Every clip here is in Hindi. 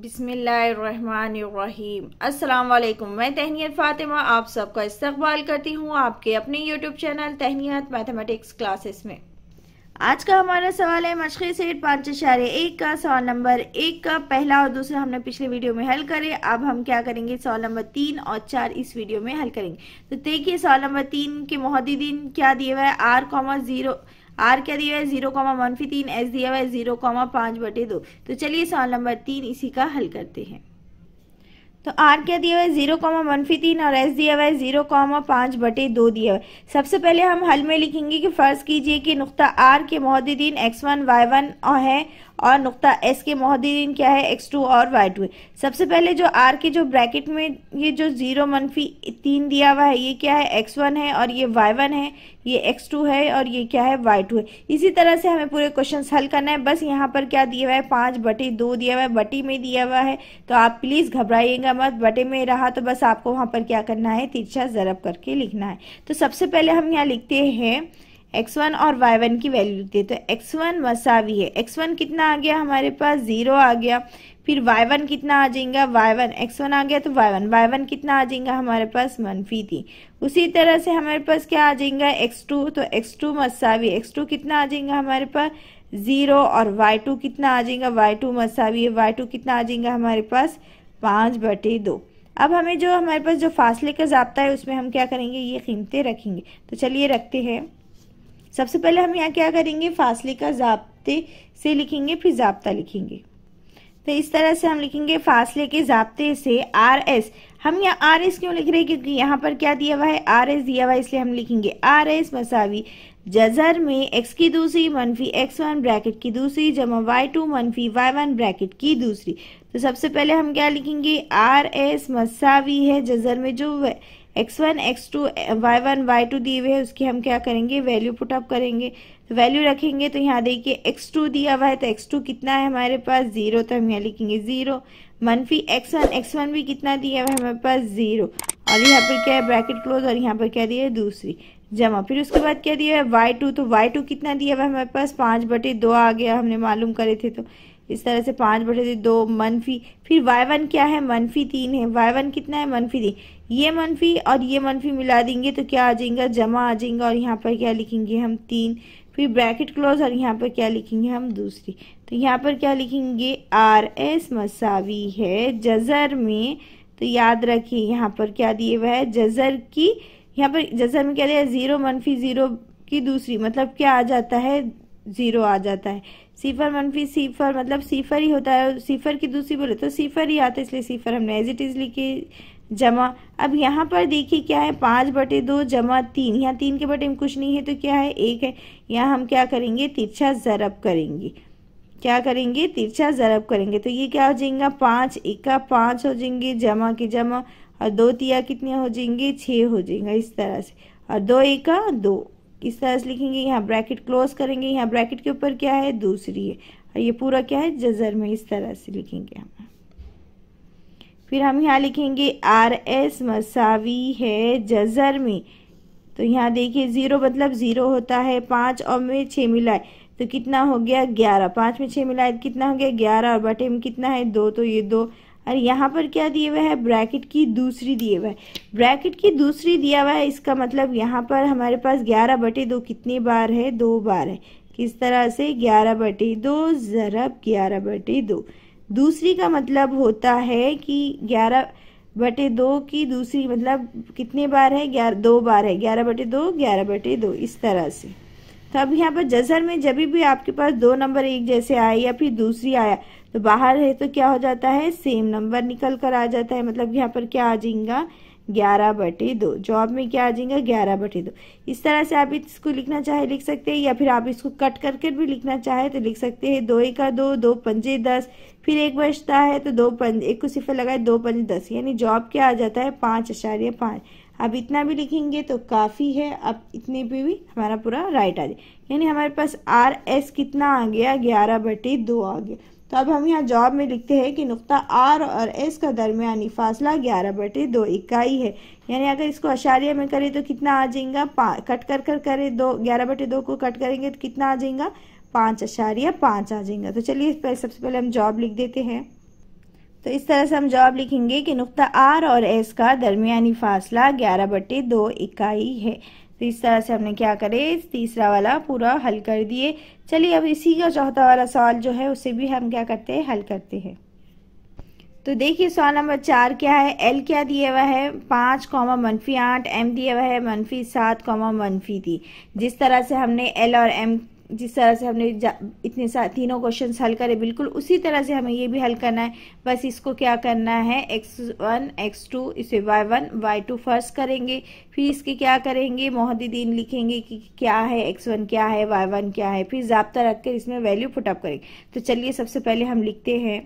बिसमीम् अल्लाम मैं तहनीत फ़ातिमा आप सबका इस्तकबाल करती हूँ आपके अपने YouTube channel Tahneet mathematics classes में आज का हमारा सवाल है मशक़ी सेठ पाँच इशारे एक का सवाल नंबर एक का पहला और दूसरा हमने पिछले वीडियो में हल करे अब हम क्या करेंगे सवाल नंबर तीन और चार इस वीडियो में हल करेंगे तो देखिए सवाल नंबर तीन के महदीन क्या दिए हुआ है आर कॉमा ज़ीरो आर क्या दिया है जीरो कॉमा वन फी तीन एस दिया हुआ है जीरो कॉमा पांच बटे दो तो चलिए सवाल नंबर तीन इसी का हल करते हैं तो आर क्या दिया हुआ है जीरो कॉमा वन फी तीन और एस दिया हुआ है जीरो कॉमा पांच बटे दो दिया हुआ है सबसे पहले हम हल में लिखेंगे कि फर्ज कीजिए कि नुकता आर के मोहद्दीन एक्स वन वाई वन है और नुकता एस के महदीन क्या है एक्स टू और वाई टू सबसे पहले जो आर के जो ब्रैकेट में ये जो जीरो मनफी तीन दिया हुआ है ये क्या है एक्स वन है और ये वाई वन है ये एक्स टू है और ये क्या है वाई टू है इसी तरह से हमें पूरे क्वेश्चन हल करना है बस यहाँ पर क्या दिया हुआ है पांच बटे दो दिया हुआ है बटी में दिया हुआ है तो आप प्लीज़ घबराइएगा मत बटे में रहा तो बस आपको वहां पर क्या करना है तिरछा ज़रब करके लिखना है तो सबसे पहले हम यहाँ लिखते हैं एक्स वन और वाई वन की वैल्यू लिखते हैं तो एक्स वन मसावी है एक्स वन कितना आ गया हमारे पास ज़ीरो आ गया फिर वाई वन कितना आ जाएगा वाई वन एक्स वन आ गया तो वाई वन वाई वन कितना आ जाएगा हमारे पास मनफी थी उसी तरह से हमारे पास क्या आ जाएगा एक्स टू तो एक्स टू मसावी एक्स टू कितना आ जाएगा हमारे पास ज़ीरो और वाई टू कितना आ जाएगा वाई टू मसावी है वाई टू कितना आ जाएगा हमारे पास पाँच बटे दो अब हमें जो हमारे पास जो फासले का जबता है उसमें हम क्या करेंगे ये कीमतें रखेंगे तो चलिए रखते हैं सबसे पहले हम यहाँ क्या करेंगे फासले का जबते से लिखेंगे फिर जबता लिखेंगे तो इस तरह से हम लिखेंगे फासले के जबते से आर एस हम यहाँ आर एस क्यों लिख रहे हैं क्योंकि यहाँ पर क्या दिया हुआ है आर एस दिया हुआ है इसलिए हम लिखेंगे आर एस मसावी जजर में एक्स की दूसरी मनफी एक्स वन ब्रैकेट की दूसरी जमा वाई टू मनफी वाई वन ब्रैकेट की दूसरी तो सबसे पहले हम क्या लिखेंगे आर एस मसावी है जजर में जो X one X two Y one Y two दिए हुए है उसकी हम क्या करेंगे वैल्यू पुटअप करेंगे वैल्यू तो रखेंगे तो यहाँ देखिए एक्स टू दिया हुआ है तो एक्स टू कितना है हमारे पास जीरो तो हम यहाँ लिखेंगे जीरो मनफी एक्स वन एक्स वन भी कितना दिया हुआ है हमारे पास जीरो और यहाँ पर क्या है ब्रैकेट क्लोज और यहाँ पर क्या दिया है दूसरी जमा फिर उसके बाद क्या दिया है वाई टू तो वाई टू कितना दिया हुआ है हमारे पास पाँच बटे दो आ गया हमने मालूम करे थे तो इस तरह से पाँच बटे दो मनफी फिर वाई वन क्या है मनफी तीन है वाई वन कितना है मनफी तीन ये मनफी और ये मनफी मिला देंगे तो क्या आ जाएगा जमा आ जाएगा और यहाँ पर क्या लिखेंगे हम तीन फिर ब्रैकेट क्लोज और यहाँ पर क्या लिखेंगे हम दूसरी तो यहाँ पर क्या लिखेंगे आर एस मसावी है जजर में तो याद रखिए यहाँ पर क्या दिए हुआ है जजर की यहाँ पर जजर में क्या दिया जीरो मनफी जीरो की दूसरी मतलब क्या आ जाता है ज़ीरो आ जाता है सिफर मनफी सिफर मतलब सिफर ही होता है सिफर की दूसरी बोले तो सिफर ही आता है इसलिए सिफर हमने एज इट इज़ लिखी जमा अब यहाँ पर देखिए क्या है पाँच बटे दो जमा तीन यहाँ तीन के बटे में कुछ नहीं है तो क्या है एक है यहाँ हम क्या करेंगे तिरछा ज़रब करेंगे क्या करेंगे तिरछा ज़रब करेंगे तो ये क्या हो जाएगा पाँच इक्का पाँच हो जाएंगे जमा की जमा और दो तिया कितने हो जाएंगे छः हो जाएंगे इस तरह से और दो एका दो इस तरह से लिखेंगे यहाँ ब्रैकेट क्लोज करेंगे यहाँ ब्रैकेट के ऊपर क्या है दूसरी है और ये पूरा क्या है जजर में इस तरह से लिखेंगे हम फिर हम यहाँ लिखेंगे आर एस मसावी है जजर में तो यहाँ देखिए ज़ीरो मतलब ज़ीरो होता है पाँच और में छः मिलाए तो कितना हो गया ग्यारह पाँच में छः मिलाए तो कितना हो गया ग्यारह और बटे में कितना है दो तो ये दो और यहाँ पर क्या दिए हुए है ब्रैकेट की दूसरी दिए हुए है ब्रैकेट की दूसरी दिया हुआ है इसका मतलब यहाँ पर हमारे पास ग्यारह बटे दो कितनी बार है दो बार है किस तरह से ग्यारह बटे दो ज़रब ग्यारह बटे दो दूसरी का मतलब होता है कि ग्यारह बटे दो की दूसरी मतलब कितने बार है ग्यारह दो बार है ग्यारह बटे दो ग्यारह बटे दो इस तरह से तो अब यहाँ पर जजर में जब भी आपके पास दो नंबर एक जैसे आए या फिर दूसरी आया तो बाहर है तो क्या हो जाता है सेम नंबर निकल कर आ जाता है मतलब यहाँ पर क्या आ जाएगा ग्यारह बटे दो जॉब में क्या आ जाएगा ग्यारह बटे दो इस तरह से आप इसको लिखना चाहे लिख सकते हैं या फिर आप इसको कट करके भी लिखना चाहे तो लिख सकते हैं दो एक दो दो पंजे दस फिर एक बचता है तो दो पंजे एक को सिफर लगाए दो पंजे दस यानी जॉब क्या आ जाता है पाँच आशार्य पाँच अब इतना भी लिखेंगे तो काफ़ी है अब इतने पे भी हमारा पूरा राइट आ जाए यानी हमारे पास आर एस कितना आ गया ग्यारह बटे दो आ गया तो अब हम यहाँ जॉब में लिखते हैं कि नुक्ता आर और एस का दरमियानी फासला ग्यारह बटे दो इकाई है यानी अगर इसको अशार्य में करें तो कितना आ जाएगा कट कर कर करें दो ग्यारह बटे दो को कट करेंगे तो कितना आ जाएगा पाँच अशार्य पाँच आ जाएगा तो चलिए सबसे पहले हम जॉब लिख देते हैं तो इस तरह से हम जवाब लिखेंगे कि नुकता आर और एस का दरमियानी फासला ग्यारह बटे दो इकाई है तो इस तरह से हमने क्या करे तीसरा वाला पूरा हल कर दिए चलिए अब इसी का चौथा वाला सवाल जो है उसे भी हम क्या करते हैं हल करते हैं तो देखिए सवाल नंबर चार क्या है एल क्या दिया हुआ है पाँच कॉमा मनफी आठ एम दिया हुआ है मनफी सात कॉमा मनफी थी जिस तरह से हमने एल और एम जिस तरह से हमने इतने सा, तीनों क्वेश्चन हल करे बिल्कुल उसी तरह से हमें ये भी हल करना है बस इसको क्या करना है एक्स वन एक्स टू इसे Y one Y two first करेंगे फिर इसके क्या करेंगे मोहद्दीन लिखेंगे कि क्या है एक्स वन क्या है वाई वन क्या है फिर जबता रख कर इसमें वैल्यू पुटअप करेंगे तो चलिए सबसे पहले हम लिखते हैं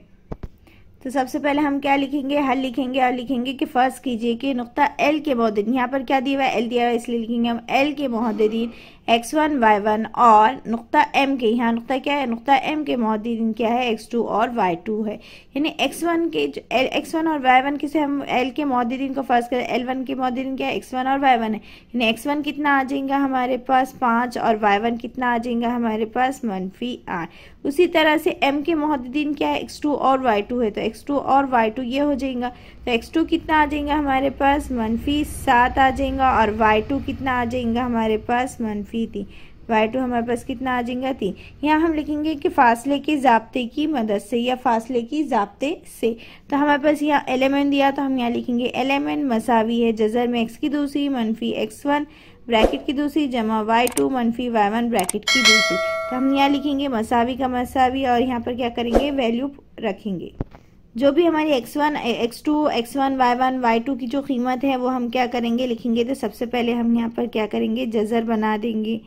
तो सबसे पहले हम क्या लिखेंगे हल लिखेंगे और लिखेंगे कि फर्स्ट कीजिए कि नुकता एल के मोहदीन यहाँ पर क्या दिया हुआ है एल दिया हुआ है इसलिए लिखेंगे हम एल के मोहदीन एक्स वन वाई वन और नुक्ता एम के यहाँ नुक़ा क्या है नुक्ता एम के मोहद्दीन क्या है एक्स टू और वाई टू है यानी एक्स वन के एक्स वन और वाई वन किसे हम एल के मोहद्दीन को फर्ज करें एल वन के मोहद्दीन क्या है एक्स वन और वाई वन है यानी एक्स वन कितना आ जाएगा हमारे पास पाँच और वाई वन कितना आ जाएगा हमारे पास मनफी आठ उसी तरह से एम के मोहद्दीन क्या है एक्स टू और वाई टू है तो एक्स टू और वाई टू ये हो जाएगा तो एक्स टू कितना आ जाएगा हमारे पास मनफी सात आ जाएगा और वाई टू कितना आ जाएगा हमारे पास मनफी दी थी वाई टू हमारे पास कितना आ जाएगा थी यहाँ हम लिखेंगे कि फासले के जबते की मदद से या फासले की जबते से तो हमारे पास यहाँ एलेमेंट दिया तो हम यहाँ लिखेंगे एलेमेंट मसावी है जजर में एक्स की दूसरी मनफी एक्स वन ब्रैकेट की दूसरी जमा वाई टू मनफी वाई वन ब्रैकेट की दूसरी तो हम यहाँ लिखेंगे मसावी का मसावी और यहाँ पर क्या करेंगे वैल्यू रखेंगे जो भी हमारी X one X two X one Y one Y two की जो कीमत है वो हम क्या करेंगे लिखेंगे तो सबसे पहले हम यहाँ पर क्या करेंगे जजर बना देंगे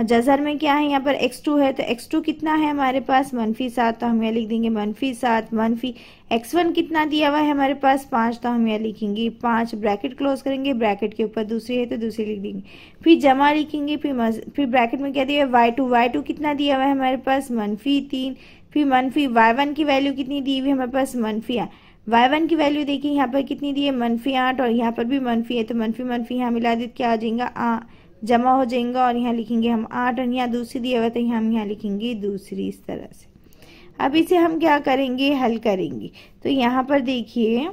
जजर में क्या है यहाँ पर एक्स टू है तो एक्स टू कितना है हमारे पास मनफी सात तो हम यहाँ लिख देंगे मनफी सात मनफी एक्स वन कितना दिया हुआ है हमारे पास पाँच तो हम यहाँ लिखेंगे पाँच ब्रैकेट क्लोज करेंगे ब्रैकेट के ऊपर दूसरी है तो दूसरी लिख देंगे फिर जमा लिखेंगे फिर फिर ब्रैकेट में क्या दिया है वाई टू वाई टू कितना दिया हुआ है हमारे पास मनफी तीन फिर मनफी वाई वन की वैल्यू कितनी दी हुई हमारे पास मनफी है वाई वन की वैल्यू देखिए यहाँ पर कितनी दी है मनफी आठ और यहाँ पर भी मनफी है तो मनफी मनफी यहाँ मिला दी क्या आ जाएगा आ जमा हो जाएगा और यहाँ लिखेंगे हम आठ और यहाँ दूसरी दिया हुआ तो यहाँ हम यहाँ लिखेंगे दूसरी इस तरह से अब इसे हम क्या करेंगे हल करेंगे तो यहाँ पर देखिए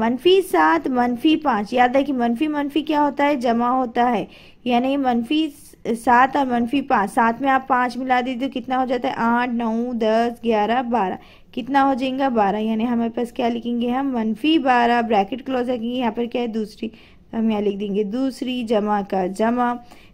मनफी सात मनफी पाँच याद है कि मनफी मनफी क्या होता है जमा होता है यानी मनफी सात और मनफी पाँच सात में आप पाँच मिला दीजिए तो कितना हो जाता है आठ नौ दस ग्यारह बारह कितना हो जाएगा बारह यानी हमारे पास क्या लिखेंगे हम मनफी बारह ब्रैकेट क्लोज रखेंगे यहाँ पर क्या है दूसरी हम यहाँ लिख देंगे दूसरी जमा का जमा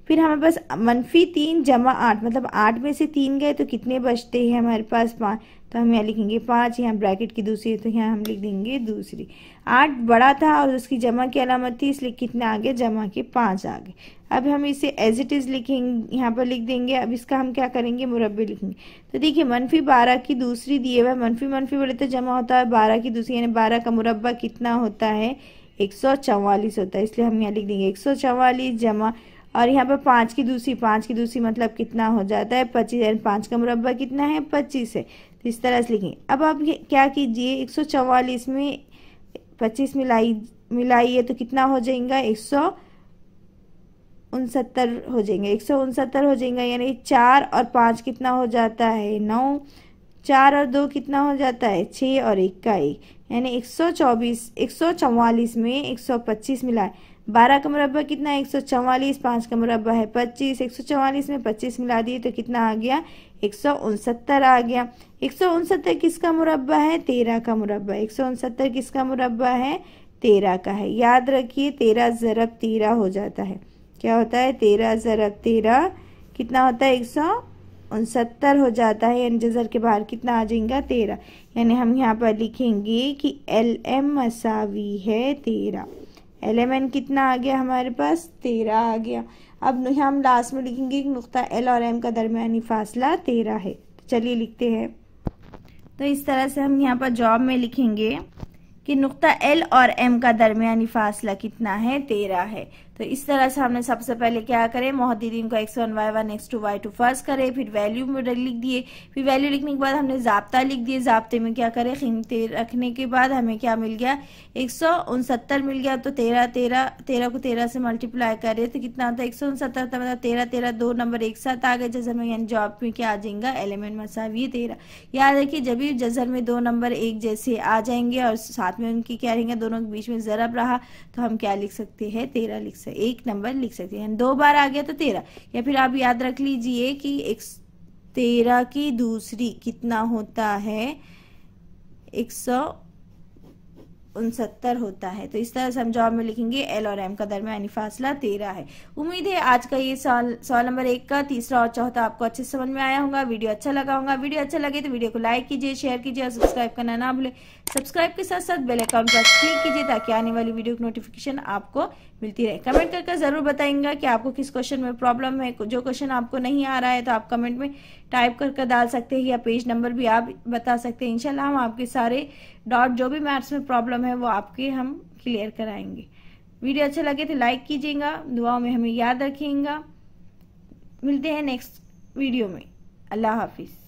फिर हमारे पास मनफी तीन जमा आठ मतलब आठ में से तीन गए तो कितने बचते हैं हमारे पास पाँच तो हम यहाँ लिखेंगे पाँच यहाँ ब्रैकेट की दूसरी है तो यहाँ हम लिख देंगे दूसरी आठ बड़ा था और उसकी जमा की अलामत थी इसलिए कितने आगे जमा के पाँच आगे अब हम इसे एज इट इज़ लिखेंगे यहाँ पर लिख देंगे अब इसका हम क्या करेंगे मुरबे लिखेंगे तो देखिए मनफी बारह की दूसरी दिए हुए मनफी मनफी बड़े तो जमा होता है बारह की दूसरी यानी बारह का मुरबा कितना होता है एक सौ चवालीस होता है इसलिए हम यहाँ लिख देंगे एक सौ चवालीस जमा और यहाँ पर पाँच की दूसरी पाँच की दूसरी मतलब कितना हो जाता है पच्चीस यानी पाँच का मुरबा कितना है पच्चीस है तो इस तरह से लिखेंगे अब आप क्या कीजिए एक सौ चवालीस में पच्चीस मिलाई मिलाइए तो कितना हो जाएगा एक सौ उनसत्तर हो जाएंगे एक सौ उनसत्तर हो जाएंगे यानी चार और पाँच कितना हो जाता है नौ चार और दो कितना हो जाता है छः और एक का एक यानी एक सौ चौबीस एक सौ चौवालीस में एक सौ पच्चीस मिला है बारह का मुरबा कितना है एक सौ चवालीस पाँच का मुरबा है पच्चीस एक सौ चवालीस में पच्चीस मिला दिए तो कितना आ गया एक सौ उनसत्तर आ गया एक सौ उनसत्तर किसका मुरबा है तेरह का मुरबा एक सौ उनसत्तर किसका मुरबा है तेरह का है याद रखिए तेरह ज़रब तेरह हो जाता है क्या होता है तेरह ज़रा तेरह कितना होता है एक सौ उनसत्तर हो जाता है यानी जजर के बाहर कितना आ जाएगा तेरह यानी हम यहाँ पर लिखेंगे कि एल एम मसावी है तेरह एल एम एन कितना आ गया हमारे पास तेरह आ गया अब हम लास्ट में लिखेंगे कि नुकता एल और एम का दरमियानी फासला तेरह है तो चलिए लिखते हैं तो इस तरह से हम यहाँ पर जॉब में लिखेंगे कि नुकता एल और एम का दरमियानी फासला कितना है तेरह है तो इस तरह से हमने सबसे पहले क्या करें मोहद्दीन को X one Y one X two Y two first करें फिर वैल्यू लिख दिए फिर वैल्यू लिखने के बाद हमने जबता लिख दिए जबते में क्या करें कीमतें रखने के बाद हमें क्या मिल गया एक सौ उनसत्तर मिल गया तो तेरह तेरह तेरह को तेरह से मल्टीप्लाई करें तो कितना होता है एक सौ उनसत्तर था मतलब तेरह तेरह दो नंबर एक साथ आ गए जजर में यानी जॉब में क्या आ जाएगा एलिमेंट मसावी ये तेरह याद रखिए जब भी जजर में दो नंबर एक जैसे आ जाएंगे और साथ में उनकी क्या रहेंगे दोनों के बीच में ज़रब रहा तो हम क्या लिख सकते हैं तेरह लिख सकते आंसर एक नंबर लिख सकते हैं दो बार आ गया तो तेरह या फिर आप याद रख लीजिए कि एक तेरह की दूसरी कितना होता है एक सौ उनसत्तर होता है तो इस तरह से हम जवाब में लिखेंगे एल और एम का दरमियानी फासला तेरह है उम्मीद है आज का ये सवाल सवाल नंबर एक का तीसरा और चौथा आपको अच्छे समझ में आया होगा वीडियो अच्छा लगा होगा वीडियो अच्छा लगे तो वीडियो को लाइक कीजिए शेयर कीजिए और सब्सक्राइब करना ना भूले सब्सक्राइब के साथ साथ बेल अकाउंट पर क्लिक कीजिए ताकि आने वाली वीडियो की नोटिफिकेशन आपको मिलती रहे कमेंट करके जरूर बताएंगे कि आपको किस क्वेश्चन में प्रॉब्लम है जो क्वेश्चन आपको नहीं आ रहा है तो आप कमेंट में टाइप कर डाल सकते हैं या पेज नंबर भी आप बता सकते हैं इंशाल्लाह हम आपके सारे डॉट जो भी मैथ्स में प्रॉब्लम है वो आपके हम क्लियर कराएंगे वीडियो अच्छा लगे तो लाइक कीजिएगा दुआओं में हमें याद रखिएगा मिलते हैं नेक्स्ट वीडियो में अल्लाह हाफिज़